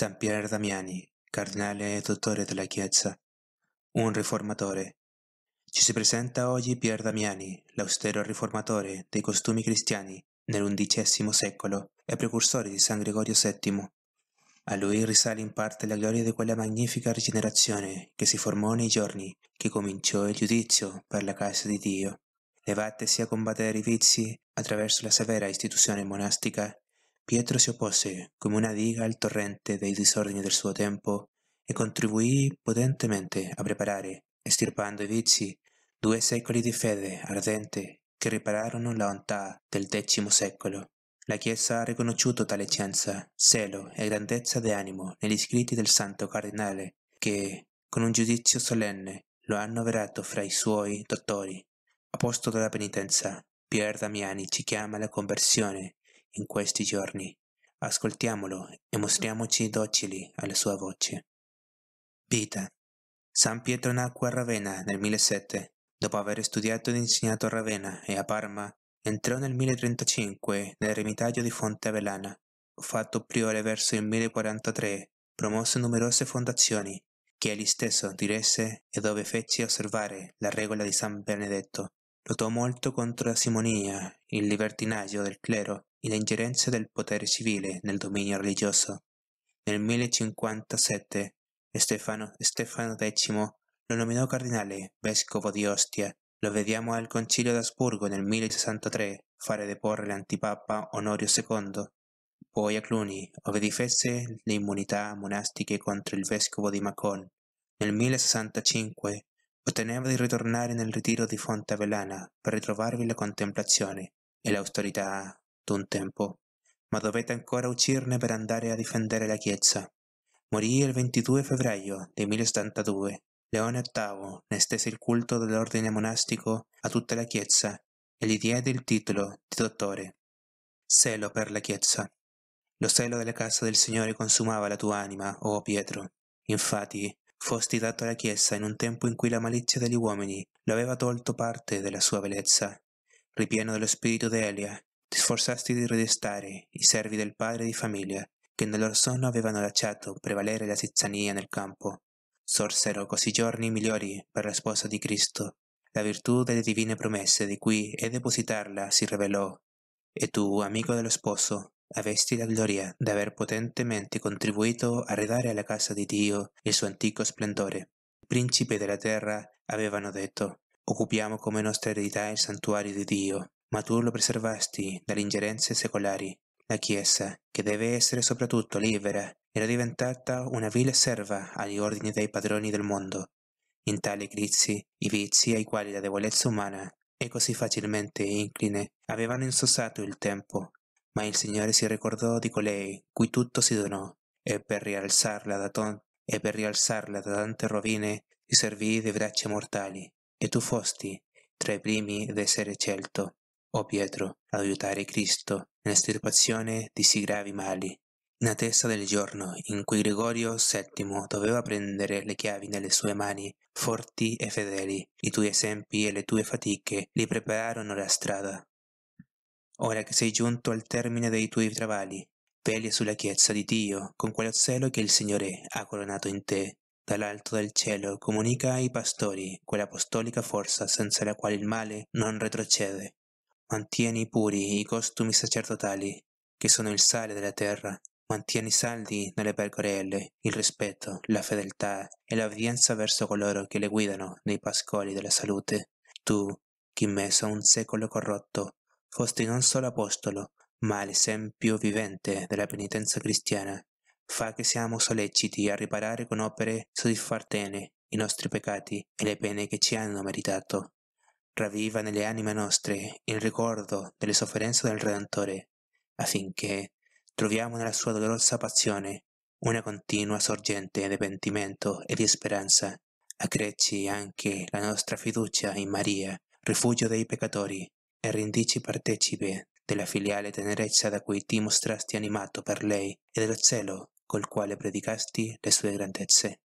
San Pier Damiani, cardinale e dottore della Chiesa, un riformatore. Ci si presenta oggi Pier Damiani, l'austero riformatore dei costumi cristiani nell'undicesimo secolo e precursore di San Gregorio VII. A lui risale in parte la gloria di quella magnifica rigenerazione che si formò nei giorni che cominciò il giudizio per la casa di Dio levatesi a combattere i vizi attraverso la severa istituzione monastica Pietro si oppose come una diga al torrente dei disordini del suo tempo e contribuì potentemente a preparare, estirpando i vizi, due secoli di fede ardente che ripararono la bontà del X secolo. La Chiesa ha riconosciuto tale scienza, zelo e grandezza di animo negli scritti del Santo Cardinale, che, con un giudizio solenne, lo hanno annoverato fra i suoi dottori. Apostolo della penitenza, Pier Damiani ci chiama alla conversione in questi giorni. Ascoltiamolo e mostriamoci docili alla sua voce. Vita. San Pietro nacque a Ravenna nel 1007. Dopo aver studiato ed insegnato a Ravenna e a Parma, entrò nel 1035 nell'eremitaggio di Fonte Avellana. Fatto priore verso il 1043, promosse numerose fondazioni che egli stesso diresse e dove fece osservare la regola di San Benedetto. Lottò molto contro la simonia, il libertinaggio del clero e le del potere civile nel dominio religioso. Nel 1057 Stefano, Stefano X lo nominò cardinale, vescovo di Ostia. Lo vediamo al concilio d'Asburgo nel 1063 fare deporre l'antipapa Onorio II. Poi a Cluny, ove difese le immunità monastiche contro il vescovo di Macon. Nel 1065 otteneva di ritornare nel ritiro di Fontavellana per ritrovarvi la contemplazione e l'austerità tutto un tempo, ma dovette ancora uscirne per andare a difendere la chiesa. Morì il 22 febbraio del 1072. Leone VIII ne stese il culto dell'ordine monastico a tutta la chiesa e gli diede il titolo di dottore. Zelo per la chiesa. Lo zelo della casa del Signore consumava la tua anima, o oh Pietro. Infatti, fosti dato alla Chiesa in un tempo in cui la malizia degli uomini lo aveva tolto parte della sua bellezza. Ripieno dello spirito di Elia, ti sforzasti di ridestare i servi del padre di famiglia che sonno avevano lasciato prevalere la zizzania nel campo. Sorsero così giorni migliori per la sposa di Cristo. La virtù delle divine promesse di cui è depositarla si rivelò. E tu, amico dello sposo, avesti la gloria d'aver potentemente contribuito a ridare alla casa di Dio il suo antico splendore. I principi della terra avevano detto, occupiamo come nostra eredità il santuario di Dio, ma tu lo preservasti dalle ingerenze secolari. La Chiesa, che deve essere soprattutto libera, era diventata una vile serva agli ordini dei padroni del mondo. In tale crizi, i vizi ai quali la debolezza umana è così facilmente incline avevano insosato il tempo, ma il Signore si ricordò di colei cui tutto si donò, e per rialzarla da, ton- e per rialzarla da tante rovine si servì di braccia mortali, e tu fosti tra i primi ad essere scelto. O Pietro, ad aiutare Cristo nell'estirpazione di sì gravi mali. in attesa del giorno in cui Gregorio VII doveva prendere le chiavi nelle sue mani, forti e fedeli, i tuoi esempi e le tue fatiche li prepararono la strada. Ora che sei giunto al termine dei tuoi travali, veglia sulla chiesa di Dio con quello zelo che il Signore ha coronato in te. Dall'alto del cielo comunica ai pastori quell'apostolica forza senza la quale il male non retrocede. Mantieni puri i costumi sacerdotali, che sono il sale della terra. Mantieni saldi nelle pecorelle il rispetto, la fedeltà e l'avvienza verso coloro che le guidano nei pascoli della salute. Tu, che in mezzo a un secolo corrotto, fosti non solo apostolo, ma l'esempio vivente della penitenza cristiana. Fa che siamo solleciti a riparare con opere soddisfartene i nostri peccati e le pene che ci hanno meritato ravviva nelle anime nostre il ricordo delle sofferenze del Redentore, affinché troviamo nella sua dolorosa passione una continua sorgente di pentimento e di speranza. Accresci anche la nostra fiducia in Maria, rifugio dei peccatori, e rendici partecipe della filiale tenerezza da cui ti mostrasti animato per lei e del cielo col quale predicasti le sue grandezze.